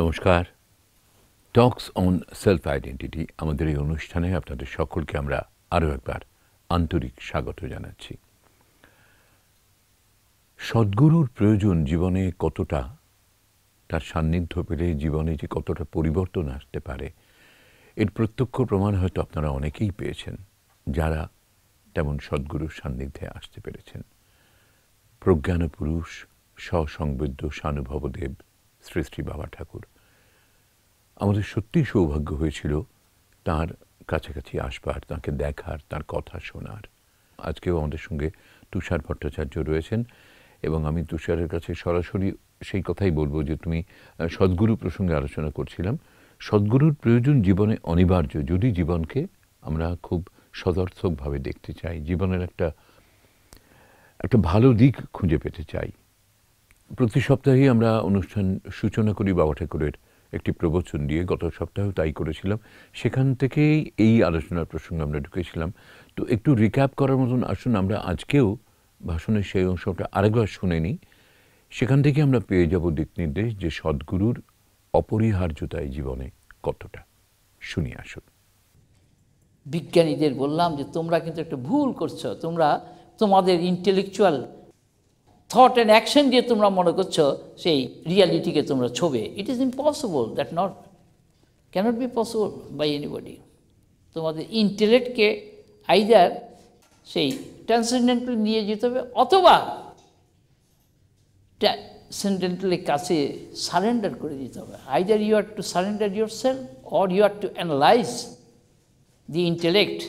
নমস্কার টক্স on self identity আমাদের এই অনুষ্ঠানে আপনাদের সকলকে আমরা আরও একবার আন্তরিক স্বাগত জানাচ্ছি সদ্গুরুর প্রয়োজন জীবনে কতটা তার সান্নিধ্য পেলে জীবনে যে কতটা পরিবর্তন আসতে পারে এর প্রত্যক্ষ প্রমাণ হয়তো আপনারা অনেকেই পেয়েছেন যারা তেমন সদ্গুরুর সান্নিধ্যে আসতে পেরেছেন প্রজ্ঞানপুরুষ স্বসংবেদ্য সানুভবদেব শ্রী শ্রী বাবা ঠাকুর আমাদের সত্যিই সৌভাগ্য হয়েছিল তার কাছাকাছি আসবার তাকে দেখার তার কথা শোনার আজকেও আমাদের সঙ্গে তুষার ভট্টাচার্য রয়েছেন এবং আমি তুষারের কাছে সরাসরি সেই কথাই বলবো যে তুমি সদ্গুরু প্রসঙ্গে আলোচনা করছিলাম সদ্গুরুর প্রয়োজন জীবনে অনিবার্য যদি জীবনকে আমরা খুব সদর্থকভাবে দেখতে চাই জীবনের একটা একটা ভালো দিক খুঁজে পেতে চাই প্রতি সপ্তাহেই আমরা অনুষ্ঠান সূচনা করি বাবা ঠাকুরের একটি প্রবচন দিয়ে গত সপ্তাহেও তাই করেছিলাম সেখান থেকেই এই আলোচনার প্রসঙ্গে আমরা ঢুকেছিলাম তো একটু রিক্যাপ করার মতন আসুন আমরা আজকেও ভাষণের সেই অংশটা আরেকবার শুনে নিই সেখান থেকে আমরা পেয়ে যাব দিক নির্দেশ যে সদ্গুরুর অপরিহার্যতায় জীবনে কতটা শুনি আসুন বিজ্ঞানীদের বললাম যে তোমরা কিন্তু একটা ভুল করছো তোমরা তোমাদের ইন্টেলেকচুয়াল থট অ্যান্ড অ্যাকশন দিয়ে তোমরা মনে করছো সেই রিয়ালিটিকে তোমরা ছবে it is impossible that not cannot be possible by anybody তোমাদের ইন্টেলেক্টকে আইদার সেই ট্রান্সেন্ডেন্টাল নিয়ে যেতে হবে অথবা ট্রান্সেন্ডেন্টালের কাছে সারেন্ডার করে দিতে হবে either you are to surrender yourself or you are to analyse the intellect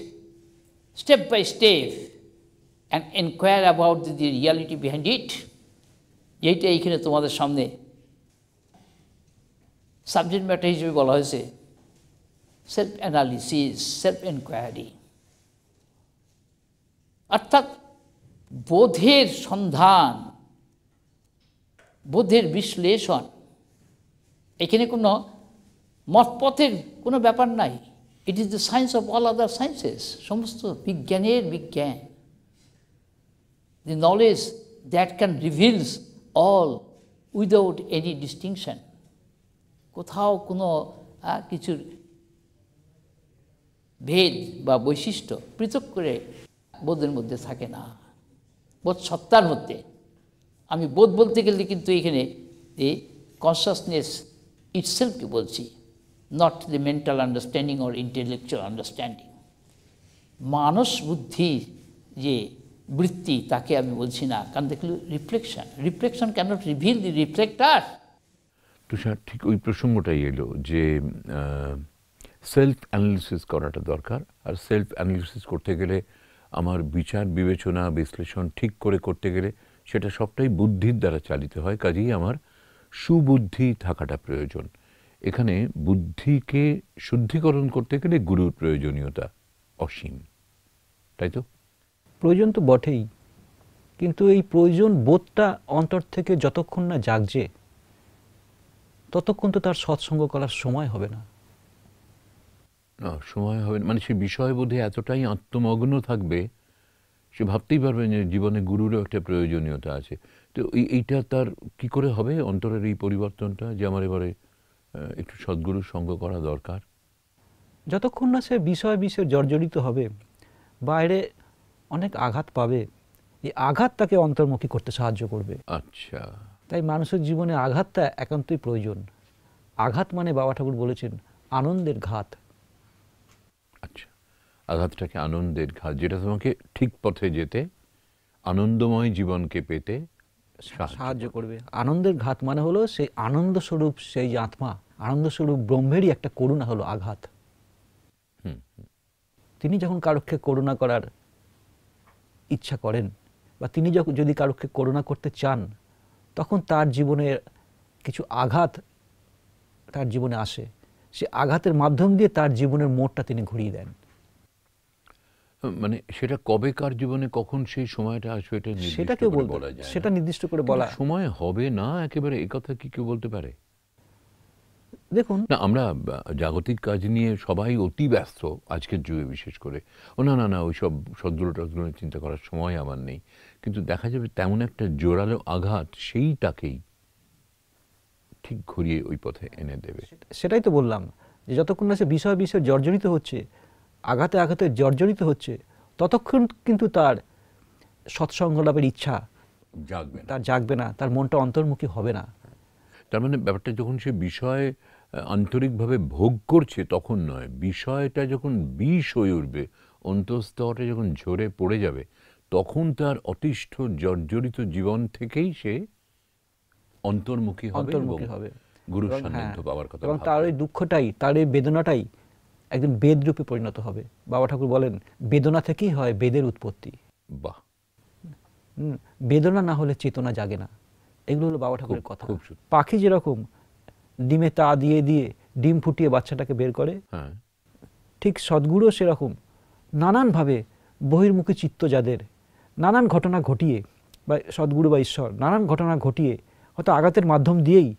step by step and enquire about the the reality behind it এইটা এইখানে তোমাদের সামনে সাবজেক্ট ম্যাটার হিসেবে বলা হয়েছে সেলফ অ্যানালিসিস সেলফ এনকোয়ারি অর্থাৎ বোধের সন্ধান বোধের বিশ্লেষণ এখানে কোনো মতপথের কোনো ব্যাপার নাই it is the science of all other sciences সমস্ত বিজ্ঞানের বিজ্ঞান the knowledge that can reveals all without any distinction কোথাও কোনো কিছুর ভেদ বা বৈশিষ্ট্য পৃথক করে বোধের মধ্যে থাকে না বোধ সত্তার মধ্যে আমি বোধ বলতে গেলে কিন্তু এখানে এ কনসাসনেস ইটসেলফকে বলছি not the mental understanding or intellectual understanding মানস বুদ্ধি যে বৃত্তি তাকে আমি বলছি না কারণ দেখলি reflection reflection can not reveal the reflector Tushar ঠিক ওই প্রসঙ্গটাই এলো যে সেলফ অ্যানালিসিস করাটা দরকার আর সেলফ অ্যানালিসিস করতে গেলে আমার বিচার বিবেচনা বিশ্লেষণ ঠিক করে করতে গেলে সেটা সবটাই বুদ্ধির দ্বারা চালিত হয় কাজেই আমার সুবুদ্ধি থাকাটা প্রয়োজন এখানে বুদ্ধিকে শুদ্ধিকরণ করতে গেলে গুরুর প্রয়োজনীয়তা অসীম তাই তো প্রয়োজন তো বটেই কিন্তু এই প্রয়োজন বোধটা অন্তর থেকে যতক্ষণ না জাগছে ততক্ষণ তো তার সৎসঙ্গ করার সময় হবে না সময় হবে মানে সে বিষয়বোধে এতটাই আত্মমগ্ন থাকবে সে ভাবতেই পারবে যে জীবনে গুরুরও একটা প্রয়োজনীয়তা আছে তো এইটা তার কি করে হবে অন্তরের এই পরিবর্তনটা যে আমার এবারে একটু সদ্গুরুর সঙ্গ করা দরকার যতক্ষণ না সে বিষয় বিষয়ে জর্জরিত হবে বাইরে অনেক আঘাত পাবে এই আঘাত তাকে অন্তর্মুখী করতে সাহায্য করবে আচ্ছা তাই মানুষের জীবনে আঘাতটা একান্তই প্রয়োজন আঘাত মানে বাবা ঠাকুর বলেছেন আনন্দের ঘাত আচ্ছা আঘাতটাকে আনন্দের ঘাত যেটা তোমাকে ঠিক পথে যেতে আনন্দময় জীবনকে পেতে সাহায্য করবে আনন্দের ঘাত মানে হলো সেই আনন্দ স্বরূপ সেই আত্মা আনন্দ স্বরূপ ব্রহ্মেরই একটা করুণা হলো আঘাত তিনি যখন কারোকে করুণা করার ইচ্ছা করেন বা তিনি যখন যদি কারোকে করুণা করতে চান তখন তার জীবনে কিছু আঘাত তার জীবনে আসে সে আঘাতের মাধ্যম দিয়ে তার জীবনের মোড়টা তিনি ঘুরিয়ে দেন মানে সেটা কবে কার জীবনে কখন সেই সময়টা আসবে সেটা কেউ বলা যায় সেটা নির্দিষ্ট করে বলা সময় হবে না একেবারে এ কথা কি কেউ বলতে পারে দেখুন না আমরা জাগতিক কাজ নিয়ে সবাই অতি ব্যস্ত আজকের যুগে বিশেষ করে ও না না না ওইসব সদ্গুলো টদ্গুলো চিন্তা করার সময় আমার নেই কিন্তু দেখা যাবে তেমন একটা জোরালো আঘাত সেইটাকেই ঠিক ঘুরিয়ে ওই পথে এনে দেবে সেটাই তো বললাম যে যতক্ষণ না সে বিষয় বিষয় জর্জরিত হচ্ছে আঘাতে আঘাতে জর্জরিত হচ্ছে ততক্ষণ কিন্তু তার সৎসঙ্গ লাভের ইচ্ছা জাগবে তার জাগবে না তার মনটা অন্তর্মুখী হবে না তার মানে ব্যাপারটা যখন সে বিষয়ে আন্তরিকভাবে ভোগ করছে তখন নয় বিষয়টা যখন বিষ হয়ে উঠবে অন্তঃস্তরে যখন ঝরে পড়ে যাবে তখন তার অতিষ্ঠ জর্জরিত জীবন থেকেই সে অন্তর্মুখী হবে গুরু সান্নিধ্য হ্যাঁ, পাওয়ার কথা এবং তার ওই দুঃখটাই তার ওই বেদনাটাই একজন বেদরূপে পরিণত হবে বাবা ঠাকুর বলেন বেদনা থেকেই হয় বেদের উৎপত্তি বাহ বেদনা না হলে চেতনা জাগে না এগুলো হলো বাবা ঠাকুরের কথা পাখি যেরকম ডিমে তা দিয়ে দিয়ে ডিম ফুটিয়ে বাচ্চাটাকে বের করে হ্যাঁ। ঠিক সদ্গুরু সেরকম নানানভাবে বহির্মুখী চিত্ত যাদের নানান ঘটনা ঘটিয়ে বা সদ্গুরু বা ঈশ্বর নানান ঘটনা ঘটিয়ে হয়তো আঘাতের মাধ্যম দিয়েই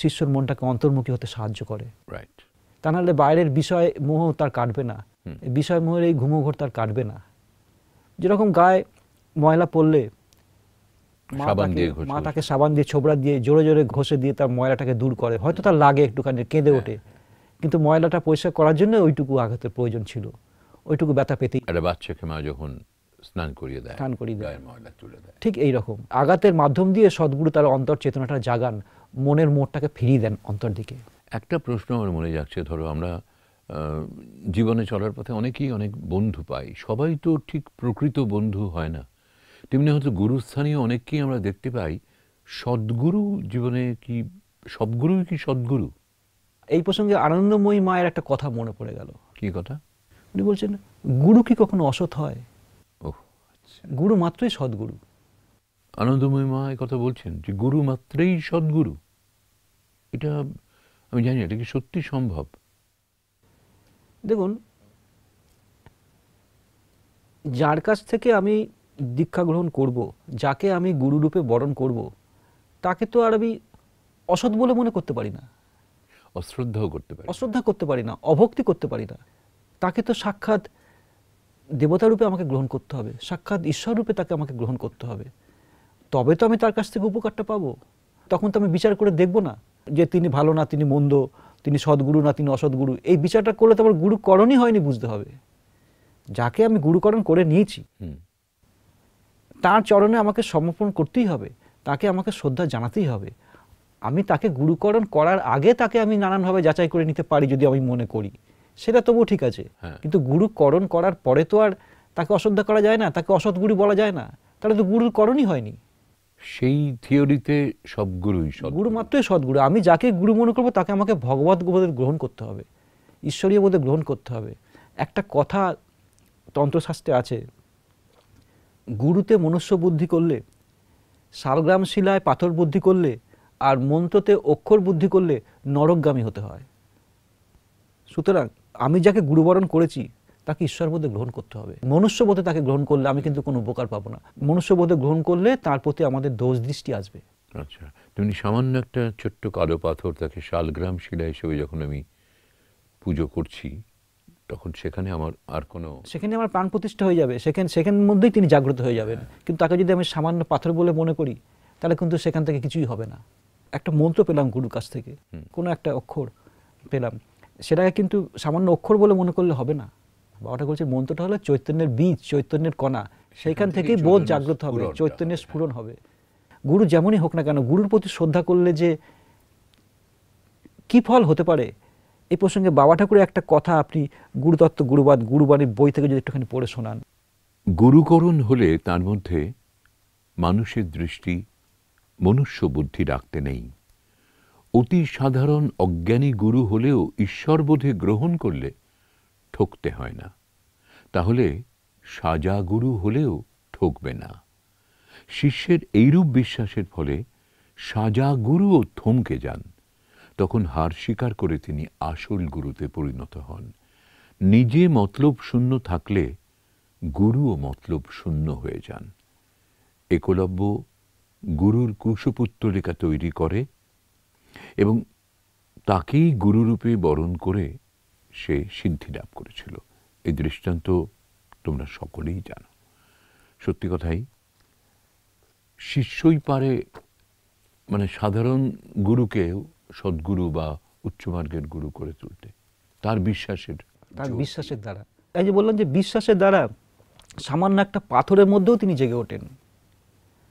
শিষ্যর মনটাকে অন্তর্মুখী হতে সাহায্য করে রাইট তা নাহলে বাইরের বিষয় মোহ তার কাটবে না বিষয় মোহের এই ঘুমো ঘর তার কাটবে না যেরকম গায়ে ময়লা পড়লে মাটাকে সাবান দিয়ে ছোবড়া দিয়ে জোরে জোরে ঘষে দিয়ে তার ময়লাটাকে দূর করে হয়তো তার লাগে একটুখানি কেঁদে হ্যাঁ। ওঠে কিন্তু ময়লাটা পরিষ্কার করার জন্য ওইটুকু আঘাতের প্রয়োজন ছিল ওইটুকু ব্যথা পেতেই একটা বাচ্চাকে মা যখন স্নান করিয়ে দেয় স্নান করিয়ে দেয় ময়লা তুলে দেয় ঠিক এই রকম আঘাতের মাধ্যম দিয়ে সদ্গুরু তার অন্তর চেতনাটা জাগান মনের মোড়টাকে ফিরিয়ে দেন অন্তর দিকে একটা প্রশ্ন আমার মনে যাচ্ছে ধরো আমরা জীবনে চলার পথে অনেকেই অনেক বন্ধু পাই সবাই তো ঠিক প্রকৃত বন্ধু হয় না তেমনি হয়তো গুরুস্থানীয় অনেককেই আমরা দেখতে পাই সদ্গুরু জীবনে কি সবগুরু কি সদ্গুরু এই প্রসঙ্গে আনন্দময়ী মায়ের একটা কথা মনে পড়ে গেল কি কথা উনি বলছেন গুরু কি কখনো অসৎ হয় ও আচ্ছা। গুরু মাত্রই সদ্গুরু আনন্দময়ী মা কথা বলছেন যে গুরু মাত্রেই সদ্গুরু এটা আমি জানি এটা কি সত্যি সম্ভব দেখুন যার কাছ থেকে আমি দীক্ষা গ্রহণ করব যাকে আমি গুরুরূপে বরণ করব তাকে তো আর আমি অসৎ বলে মনে করতে পারি না অশ্রদ্ধাও করতে পারি অশ্রদ্ধা করতে পারি না অভক্তি করতে পারি না তাকে তো সাক্ষাৎ দেবতারূপে আমাকে গ্রহণ করতে হবে সাক্ষাৎ ঈশ্বররূপে তাকে আমাকে গ্রহণ করতে হবে তবে তো আমি তার কাছ থেকে উপকারটা পাবো তখন তো আমি বিচার করে দেখব না যে তিনি ভালো না তিনি মন্দ তিনি সদ্গুরু না তিনি অসৎগুরু এই বিচারটা করলে তো আমার গুরুকরণই হয়নি বুঝতে হবে যাকে আমি গুরুকরণ করে নিয়েছি হুম তার চরণে আমাকে সমর্পণ করতেই হবে তাকে আমাকে শ্রদ্ধা জানাতেই হবে আমি তাকে গুরুকরণ করার আগে তাকে আমি নানানভাবে যাচাই করে নিতে পারি যদি আমি মনে করি সেটা তবুও ঠিক আছে হ্যাঁ। কিন্তু গুরুকরণ করার পরে তো আর তাকে অশ্রদ্ধা করা যায় না তাকে অসৎগুরু বলা যায় না তাহলে তো গুরুর করণই হয়নি সেই থিওরিতে সব গুরুই গুরু মাত্রই সদ্গুরু আমি যাকে গুরু মনে করবো তাকে আমাকে ভগবত বোধের গ্রহণ করতে হবে ঈশ্বরীয় বোধে গ্রহণ করতে হবে একটা কথা তন্ত্রশাস্ত্রে আছে গুরুতে মনুষ্য বুদ্ধি করলে শালগ্রাম শিলায় পাথর বুদ্ধি করলে আর মন্ত্রতে অক্ষর বুদ্ধি করলে নরকগামী হতে হয় সুতরাং আমি যাকে গুরুবরণ করেছি তাকে ঈশ্বর বোধে গ্রহণ করতে হবে মনুষ্যবোধে তাকে গ্রহণ করলে আমি কিন্তু কোনো উপকার পাবো না মনুষ্যবোধে গ্রহণ করলে তার প্রতি আমাদের দোষ দৃষ্টি আসবে আচ্ছা তুমি সামান্য একটা ছোট্ট কালো পাথর তাকে শালগ্রাম শিলা হিসেবে যখন আমি পুজো করছি তখন সেখানে আমার আর কোনো সেখানে আমার প্রাণ প্রতিষ্ঠা হয়ে যাবে সেখানে সেখানের মধ্যেই তিনি জাগ্রত হয়ে যাবেন হ্যাঁ। কিন্তু তাকে যদি আমি সামান্য পাথর বলে মনে করি তাহলে কিন্তু সেখান থেকে কিছুই হবে না একটা মন্ত্র পেলাম গুরুর কাছ থেকে কোনো একটা অক্ষর পেলাম সেটাকে কিন্তু সামান্য অক্ষর বলে মনে করলে হবে না বাবাটা বলছে মন্ত্রটা হলো চৈতন্যের বীজ চৈতন্যের কণা সেইখান থেকেই বোধ জাগ্রত হবে চৈতন্যের স্ফুরণ হবে গুরু যেমনই হোক না কেন গুরুর প্রতি শ্রদ্ধা করলে যে কি ফল হতে পারে এই প্রসঙ্গে বাবা ঠাকুরের একটা কথা আপনি গুরুদত্ত গুরুবাদ গুরুবাণীর বই থেকে যদি একটুখানি পড়ে শোনান গুরুকরণ হলে তার মধ্যে মানুষের দৃষ্টি মনুষ্য বুদ্ধি রাখতে নেই অতি সাধারণ অজ্ঞানী গুরু হলেও ঈশ্বরবোধে গ্রহণ করলে ঠকতে হয় না তাহলে সাজা গুরু হলেও ঠকবে না শিষ্যের এইরূপ বিশ্বাসের ফলে সাজা গুরুও থমকে যান তখন হার স্বীকার করে তিনি আসল গুরুতে পরিণত হন নিজে মতলব শূন্য থাকলে গুরুও মতলব শূন্য হয়ে যান একলব্য গুরুর কুশপুত্তলিকা তৈরি করে এবং তাকেই গুরুরূপে বরণ করে সে সিদ্ধি লাভ করেছিল এই দৃষ্টান্ত তোমরা সকলেই জানো সত্যি কথাই শিষ্যই পারে মানে সাধারণ গুরুকেও সদ্গুরু বা উচ্চমার্গের গুরু করে তুলতে তার বিশ্বাসের তার বিশ্বাসের দ্বারা এই যে বললাম যে বিশ্বাসের দ্বারা সামান্য একটা পাথরের মধ্যেও তিনি জেগে ওঠেন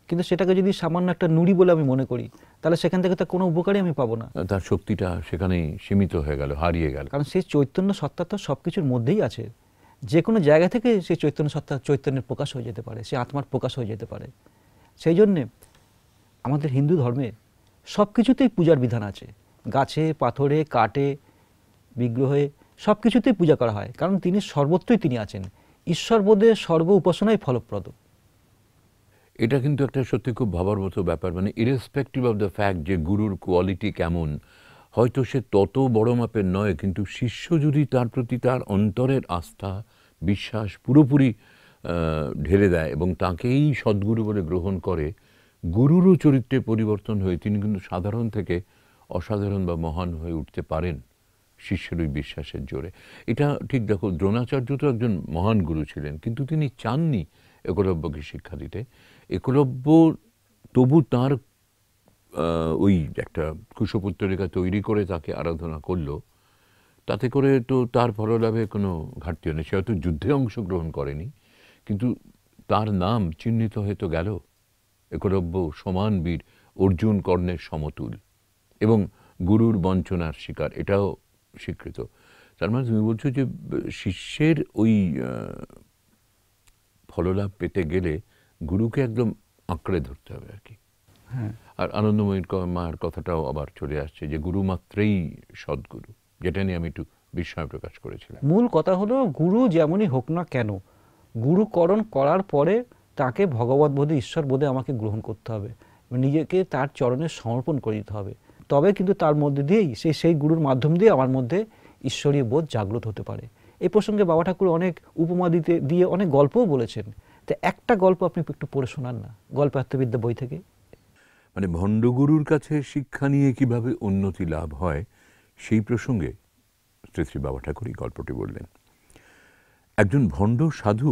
কিন্তু সেটাকে যদি সামান্য একটা নুড়ি বলে আমি মনে করি তাহলে সেখান থেকে তার কোনো উপকারই আমি পাবো না তার শক্তিটা সেখানেই সীমিত হয়ে গেল হারিয়ে গেল কারণ সেই চৈতন্য সত্তা তো সব কিছুর মধ্যেই আছে যে কোনো জায়গা থেকে সেই চৈতন্য সত্তা চৈতন্যের প্রকাশ হয়ে যেতে পারে সে আত্মার প্রকাশ হয়ে যেতে পারে সেই জন্যে আমাদের হিন্দু ধর্মে সব কিছুতেই পূজার বিধান আছে গাছে পাথরে কাটে বিগ্রহে সব কিছুতেই পূজা করা হয় কারণ তিনি সর্বত্রই তিনি আছেন ঈশ্বর সর্ব উপাসনাই ফলপ্রদ এটা কিন্তু একটা সত্যি খুব ভাবার মতো ব্যাপার মানে ইরেসপেক্টিভ অফ দ্য ফ্যাক্ট যে গুরুর কোয়ালিটি কেমন হয়তো সে তত বড় মাপের নয় কিন্তু শিষ্য যদি তার প্রতি তার অন্তরের আস্থা বিশ্বাস পুরোপুরি ঢেলে দেয় এবং তাকেই সদ্গুরু বলে গ্রহণ করে গুরুরও চরিত্রে পরিবর্তন হয়ে তিনি কিন্তু সাধারণ থেকে অসাধারণ বা মহান হয়ে উঠতে পারেন শিষ্যের ওই বিশ্বাসের জোরে এটা ঠিক দেখো দ্রোণাচার্য তো একজন মহান গুরু ছিলেন কিন্তু তিনি চাননি একলব্যকে শিক্ষা দিতে একলব্য তবু তার ওই একটা কুশপুত্রিকা তৈরি করে তাকে আরাধনা করলো তাতে করে তো তার ফললাভে কোনো ঘাটতিও নেই সে হয়তো যুদ্ধে অংশগ্রহণ করেনি কিন্তু তার নাম চিহ্নিত হয়ে তো গেল একরব্য সমান বীর অর্জুন কর্ণের সমতুল এবং গুরুর বঞ্চনার শিকার এটাও স্বীকৃত তার মানে তুমি বলছো যে শিষ্যের ওই ফললাভ পেতে গেলে গুরুকে একদম আঁকড়ে ধরতে হবে আর কি হ্যাঁ। আর আনন্দময়ীর মায়ের কথাটাও আবার চলে আসছে যে গুরু মাত্রেই সদ্গুরু যেটা নিয়ে আমি একটু বিস্ময় প্রকাশ করেছিলাম মূল কথা হলো গুরু যেমনই হোক না কেন গুরুকরণ করার পরে তাকে ভগবত বোধে ঈশ্বর বোধে আমাকে গ্রহণ করতে হবে নিজেকে তার চরণে সমর্পণ করে দিতে হবে তবে কিন্তু তার মধ্যে দিয়েই সেই সেই গুরুর মাধ্যম দিয়ে আমার মধ্যে ঈশ্বরীয় বোধ জাগ্রত হতে পারে এই প্রসঙ্গে বাবা ঠাকুর অনেক উপমা দিতে দিয়ে অনেক গল্পও বলেছেন তো একটা গল্প আপনি একটু পড়ে শোনান না গল্প আত্মবিদ্যা বই থেকে মানে ভণ্ডগুরুর কাছে শিক্ষা নিয়ে কিভাবে উন্নতি লাভ হয় সেই প্রসঙ্গে শ্রী শ্রী বাবা ঠাকুর এই গল্পটি বললেন একজন ভণ্ড সাধু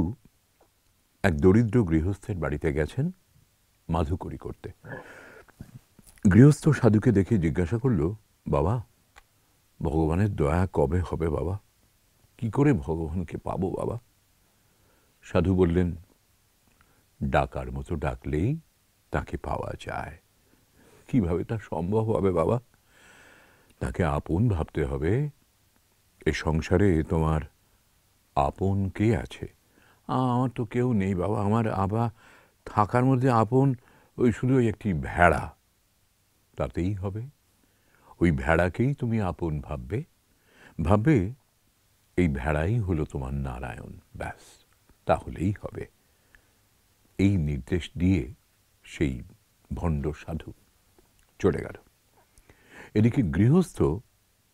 এক দরিদ্র গৃহস্থের বাড়িতে গেছেন মাধুকরি করতে গৃহস্থ সাধুকে দেখে জিজ্ঞাসা করল বাবা ভগবানের দয়া কবে হবে বাবা কি করে ভগবানকে পাব বাবা সাধু বললেন ডাকার মতো ডাকলেই তাকে পাওয়া যায় কিভাবে তা সম্ভব হবে বাবা তাকে আপন ভাবতে হবে এ সংসারে তোমার আপন কে আছে আমার তো কেউ নেই বাবা আমার আবা থাকার মধ্যে আপন ওই শুধু ওই একটি ভেড়া তাতেই হবে ওই ভেড়াকেই তুমি আপন ভাববে ভাববে এই ভেড়াই হলো তোমার নারায়ণ ব্যাস তাহলেই হবে এই নির্দেশ দিয়ে সেই ভণ্ড সাধু চলে গেল এদিকে গৃহস্থ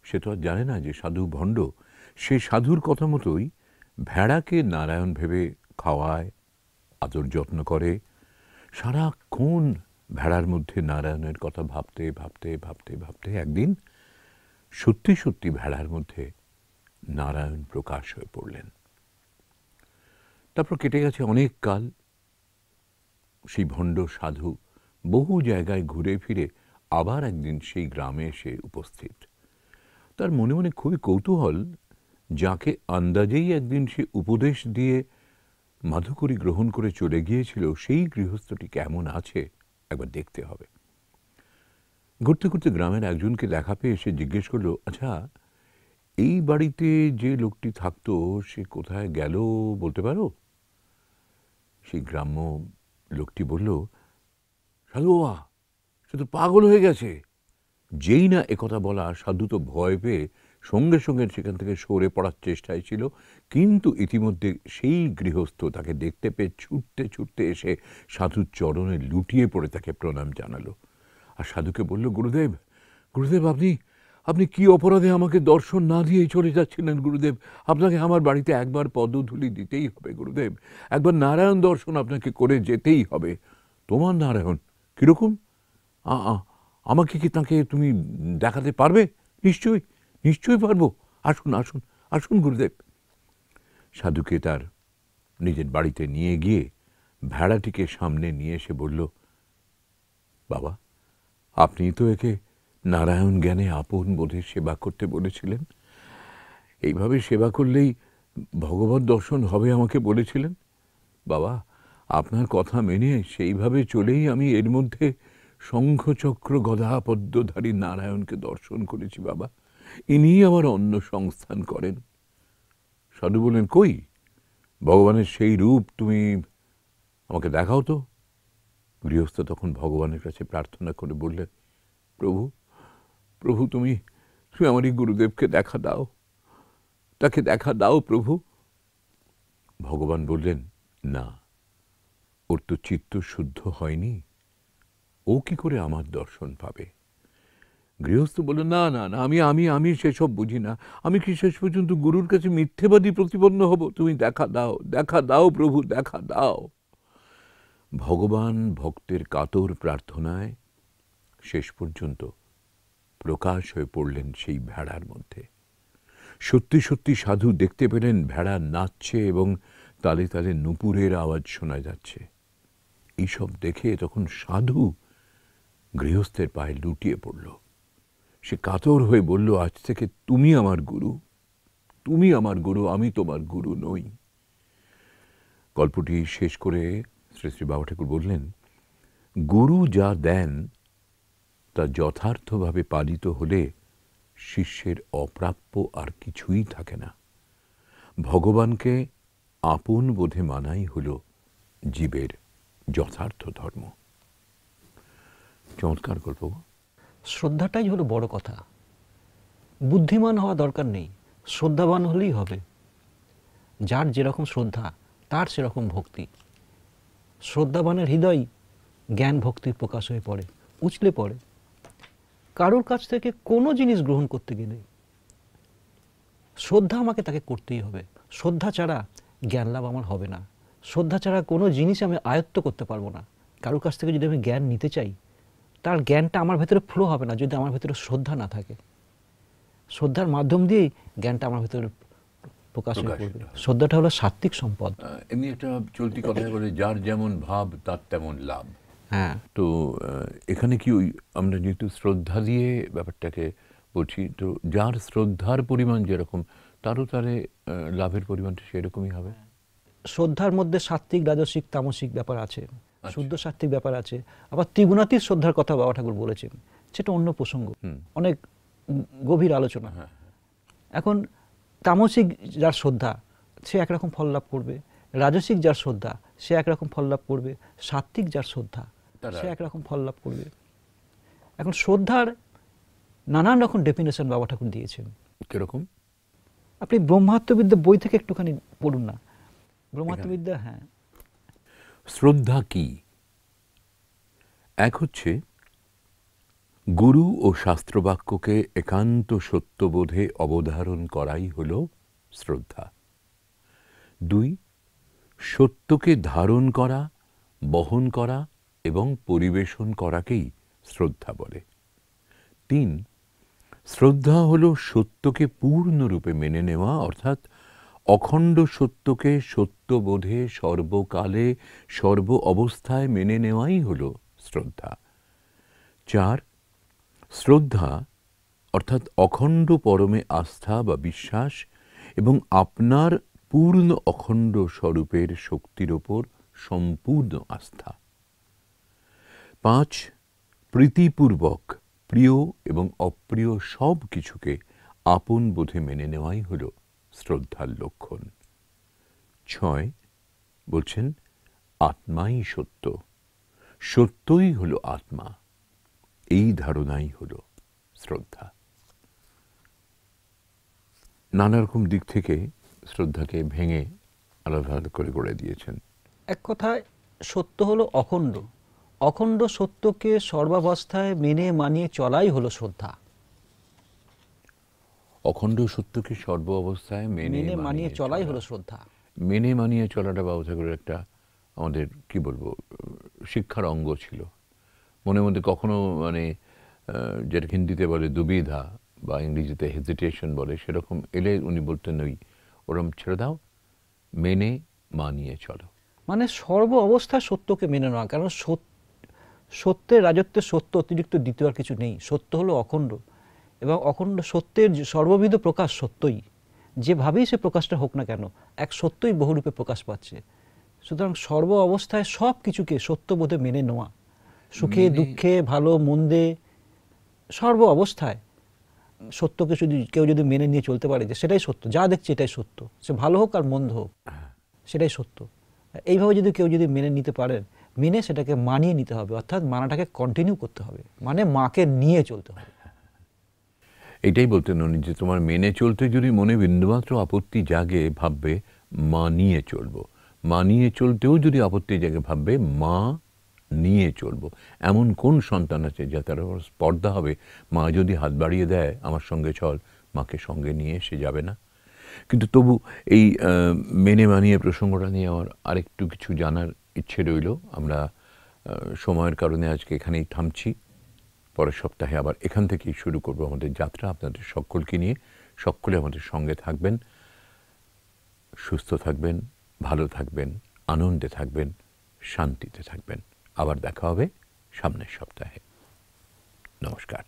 সে তো আর জানে না যে সাধু ভণ্ড সে সাধুর কথা মতোই ভেড়াকে নারায়ণ ভেবে খাওয়ায় আদর যত্ন করে সারাক্ষণ ভেড়ার মধ্যে নারায়ণের কথা ভাবতে ভাবতে ভাবতে ভাবতে একদিন সত্যি সত্যি ভেড়ার মধ্যে নারায়ণ প্রকাশ হয়ে পড়লেন তারপর কেটে গেছে অনেক কাল সেই ভণ্ড সাধু বহু জায়গায় ঘুরে ফিরে আবার একদিন সেই গ্রামে এসে উপস্থিত তার মনে মনে খুবই কৌতূহল যাকে আন্দাজেই একদিন সে উপদেশ দিয়ে মাধুকরী গ্রহণ করে চলে গিয়েছিল সেই গৃহস্থটি কেমন আছে একবার দেখতে হবে ঘুরতে ঘুরতে গ্রামের একজনকে দেখা পেয়ে সে জিজ্ঞেস করলো আচ্ছা এই বাড়িতে যে লোকটি থাকতো সে কোথায় গেল বলতে পারো সেই গ্রাম্য লোকটি বলল সাধুয়া সে তো পাগল হয়ে গেছে যেই না একথা বলা সাধু তো ভয় পেয়ে সঙ্গে সঙ্গে সেখান থেকে সরে পড়ার চেষ্টায় ছিল কিন্তু ইতিমধ্যে সেই গৃহস্থ তাকে দেখতে পেয়ে ছুটতে ছুটতে এসে সাধুর চরণে লুটিয়ে পড়ে তাকে প্রণাম জানালো আর সাধুকে বলল গুরুদেব গুরুদেব আপনি আপনি কি অপরাধে আমাকে দর্শন না দিয়ে চলে যাচ্ছিলেন গুরুদেব আপনাকে আমার বাড়িতে একবার পদধুলি দিতেই হবে গুরুদেব একবার নারায়ণ দর্শন আপনাকে করে যেতেই হবে তোমার নারায়ণ কীরকম আমাকে কি তাকে তুমি দেখাতে পারবে নিশ্চয়ই নিশ্চয়ই পারবো আসুন আসুন আসুন গুরুদেব সাধুকে তার নিজের বাড়িতে নিয়ে গিয়ে ভেড়াটিকে সামনে নিয়ে এসে বলল বাবা আপনি তো একে নারায়ণ জ্ঞানে আপন বোধে সেবা করতে বলেছিলেন এইভাবে সেবা করলেই ভগবত দর্শন হবে আমাকে বলেছিলেন বাবা আপনার কথা মেনে সেইভাবে চলেই আমি এর মধ্যে শঙ্খচক্র গদা পদ্মধারী নারায়ণকে দর্শন করেছি বাবা ইনি আবার অন্য সংস্থান করেন সাধু বললেন কই ভগবানের সেই রূপ তুমি আমাকে দেখাও তো গৃহস্থ তখন ভগবানের কাছে প্রার্থনা করে বললেন প্রভু প্রভু তুমি তুমি আমার এই গুরুদেবকে দেখা দাও তাকে দেখা দাও প্রভু ভগবান বললেন না ওর তো চিত্ত শুদ্ধ হয়নি ও কি করে আমার দর্শন পাবে গৃহস্থ বলে না না না আমি আমি আমি সেসব বুঝি না আমি কি শেষ পর্যন্ত গুরুর কাছে মিথ্যেবাদী প্রতিপন্ন হব তুমি দেখা দাও দেখা দাও প্রভু দেখা দাও ভগবান ভক্তের কাতর প্রার্থনায় শেষ পর্যন্ত প্রকাশ হয়ে পড়লেন সেই ভেড়ার মধ্যে সত্যি সত্যি সাধু দেখতে পেলেন ভেড়া নাচছে এবং তালে তালে নুপুরের আওয়াজ শোনা যাচ্ছে এইসব দেখে তখন সাধু গৃহস্থের পায়ে লুটিয়ে পড়ল সে কাতর হয়ে বলল আজ থেকে তুমি আমার গুরু তুমি আমার গুরু আমি তোমার গুরু নই গল্পটি শেষ করে শ্রী শ্রী বাবা ঠাকুর বললেন গুরু যা দেন তা যথার্থভাবে পালিত হলে শিষ্যের অপ্রাপ্য আর কিছুই থাকে না ভগবানকে আপন বোধে মানাই হল জীবের যথার্থ ধর্ম চমৎকার গল্প শ্রদ্ধাটাই হলো বড় কথা বুদ্ধিমান হওয়া দরকার নেই শ্রদ্ধাবান হলেই হবে যার যেরকম শ্রদ্ধা তার সেরকম ভক্তি শ্রদ্ধাবানের হৃদয় জ্ঞান ভক্তির প্রকাশ হয়ে পড়ে উচলে পড়ে কারোর কাছ থেকে কোনো জিনিস গ্রহণ করতে গেলে শ্রদ্ধা আমাকে তাকে করতেই হবে শ্রদ্ধা ছাড়া জ্ঞান লাভ আমার হবে না শ্রদ্ধা ছাড়া কোনো জিনিস আমি আয়ত্ত করতে পারবো না কারোর কাছ থেকে যদি আমি জ্ঞান নিতে চাই তার জ্ঞানটা আমার ভেতরে ফ্লো হবে না যদি আমার ভেতরে শ্রদ্ধা না থাকে শ্রদ্ধার মাধ্যম দিয়েই জ্ঞানটা আমার ভেতরে প্রকাশ শ্রদ্ধাটা হলো সাত্ত্বিক সম্পদ এমনি একটা চলতি কথা বলে যার যেমন ভাব তার তেমন লাভ হ্যাঁ তো এখানে কি ওই আমরা যেহেতু শ্রদ্ধা দিয়ে ব্যাপারটাকে বলছি তো যার শ্রদ্ধার পরিমাণ যেরকম তারও তারে লাভের পরিমাণটা সেরকমই হবে শ্রদ্ধার মধ্যে সাত্ত্বিক রাজস্বিক তামসিক ব্যাপার আছে আচ্ছা। শুদ্ধ সাত্ত্বিক ব্যাপার আছে আবার ত্রিগুণাতীত শ্রদ্ধার কথা বাবা ঠাকুর বলেছেন সেটা অন্য প্রসঙ্গ অনেক গভীর আলোচনা হ্যাঁ, হ্যাঁ। এখন তামসিক যার শ্রদ্ধা সে একরকম ফল লাভ করবে রাজসিক যার শ্রদ্ধা সে একরকম ফল লাভ করবে সাত্ত্বিক যার শ্রদ্ধা সে একরকম ফল লাভ করবে এখন শ্রদ্ধার নানান রকম ডেফিনেশন বাবা ঠাকুর দিয়েছেন কিরকম আপনি ব্রহ্মাত্মবিদ্যা বই থেকে একটুখানি পড়ুন না ব্রহ্মাত্মবিদ্যা হ্যাঁ শ্রদ্ধা কি এক হচ্ছে গুরু ও শাস্ত্রবাক্যকে একান্ত সত্যবোধে অবধারণ করাই হল শ্রদ্ধা দুই সত্যকে ধারণ করা বহন করা এবং পরিবেশন করাকেই শ্রদ্ধা বলে তিন শ্রদ্ধা হল সত্যকে পূর্ণরূপে মেনে নেওয়া অর্থাৎ অখণ্ড সত্যকে সত্যবোধে সর্বকালে সর্ব অবস্থায় মেনে নেওয়াই হল শ্রদ্ধা চার শ্রদ্ধা অর্থাৎ অখণ্ড পরমে আস্থা বা বিশ্বাস এবং আপনার পূর্ণ অখণ্ড স্বরূপের শক্তির ওপর সম্পূর্ণ আস্থা পাঁচ প্রীতিপূর্বক প্রিয় এবং অপ্রিয় সব কিছুকে আপন বোধে মেনে নেওয়াই হলো শ্রদ্ধার লক্ষণ ছয় বলছেন আত্মাই সত্য সত্যই হল আত্মা এই ধারণাই হলো শ্রদ্ধা নানারকম দিক থেকে শ্রদ্ধাকে ভেঙে আলাদা আলাদা করে গড়ে দিয়েছেন এক কথায় সত্য হলো অখণ্ড অখণ্ড সত্যকে সর্বাবস্থায় মেনে মানিয়ে চলাই হলো শ্রদ্ধা অখণ্ড সত্যকে সর্ব অবস্থায় মেনে মানিয়ে চলাই হলো শ্রদ্ধা মেনে মানিয়ে চলাটা বাবু ঠাকুরের একটা আমাদের কি বলবো শিক্ষার অঙ্গ ছিল মনের মধ্যে কখনো মানে যেটা হিন্দিতে বলে দুবিধা বা ইংরেজিতে হেজিটেশন বলে সেরকম এলে উনি বলতেন ওই ওরম ছেড়ে দাও মেনে মানিয়ে চলো মানে সর্ব অবস্থা সত্যকে মেনে নেওয়া কারণ সত্যের রাজত্বে সত্য অতিরিক্ত দ্বিতীয় আর কিছু নেই সত্য হলো অখণ্ড এবং অখণ্ড সত্যের সর্ববিধ প্রকাশ সত্যই যেভাবেই সে প্রকাশটা হোক না কেন এক সত্যই বহুরূপে প্রকাশ পাচ্ছে সুতরাং সর্ব অবস্থায় সব কিছুকে সত্যবোধে মেনে নেওয়া সুখে দুঃখে ভালো মন্দে সর্ব অবস্থায় সত্যকে যদি কেউ যদি মেনে নিয়ে চলতে পারে যে সেটাই সত্য যা দেখছে এটাই সত্য সে ভালো হোক আর মন্দ হোক হ্যাঁ। সেটাই সত্য এইভাবে যদি কেউ যদি মেনে নিতে পারেন মেনে সেটাকে মানিয়ে নিতে হবে অর্থাৎ মানাটাকে কন্টিনিউ করতে হবে মানে মাকে নিয়ে চলতে হবে এটাই বলতেন উনি যে তোমার মেনে চলতে যদি মনে বিন্দুমাত্র আপত্তি জাগে ভাববে মা নিয়ে চলব মা নিয়ে চলতেও যদি আপত্তি জাগে ভাববে মা নিয়ে চলবো এমন কোন সন্তান আছে যা তার স্পর্ধা হবে মা যদি হাত বাড়িয়ে দেয় আমার সঙ্গে চল মাকে সঙ্গে নিয়ে সে যাবে না কিন্তু তবু এই মেনে মানিয়ে প্রসঙ্গটা নিয়ে আমার আরেকটু কিছু জানার ইচ্ছে রইল আমরা সময়ের কারণে আজকে এখানেই থামছি পরের সপ্তাহে আবার এখান থেকেই শুরু করবো আমাদের যাত্রা আপনাদের সকলকে নিয়ে সকলে আমাদের সঙ্গে থাকবেন সুস্থ থাকবেন ভালো থাকবেন আনন্দে থাকবেন শান্তিতে থাকবেন আবার দেখা হবে সামনের সপ্তাহে নমস্কার